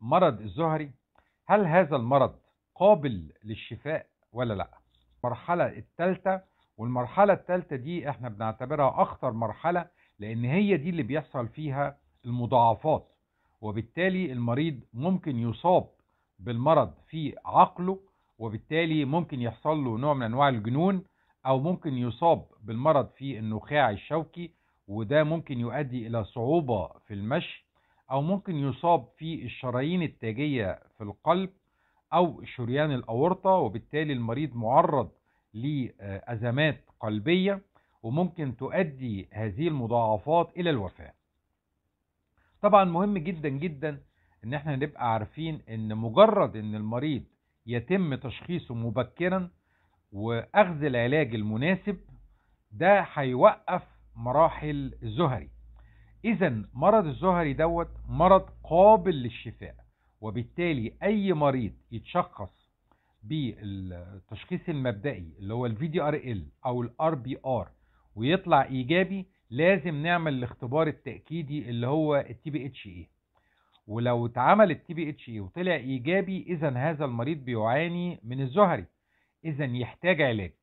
مرض الزهري هل هذا المرض قابل للشفاء ولا لا المرحلة الثالثة والمرحلة الثالثة دي احنا بنعتبرها أخطر مرحلة لأن هي دي اللي بيحصل فيها المضاعفات وبالتالي المريض ممكن يصاب بالمرض في عقله وبالتالي ممكن يحصل له نوع من أنواع الجنون أو ممكن يصاب بالمرض في النخاع الشوكي وده ممكن يؤدي إلى صعوبة في المشي أو ممكن يصاب في الشرايين التاجية في القلب أو شريان الأورطة وبالتالي المريض معرض لأزمات قلبية وممكن تؤدي هذه المضاعفات إلى الوفاة طبعا مهم جدا جدا ان احنا نبقى عارفين ان مجرد ان المريض يتم تشخيصه مبكرا واخذ العلاج المناسب ده هيوقف مراحل الزهري إذا مرض الزهري دوت مرض قابل للشفاء وبالتالي أي مريض يتشخص بالتشخيص المبدئي اللي هو الفي دي ار ال أو الار بي ار ويطلع إيجابي لازم نعمل الاختبار التأكيدي اللي هو التي بي اتش اي ولو اتعمل التي بي اتش اي وطلع إيجابي إذا هذا المريض بيعاني من الزهري إذا يحتاج علاج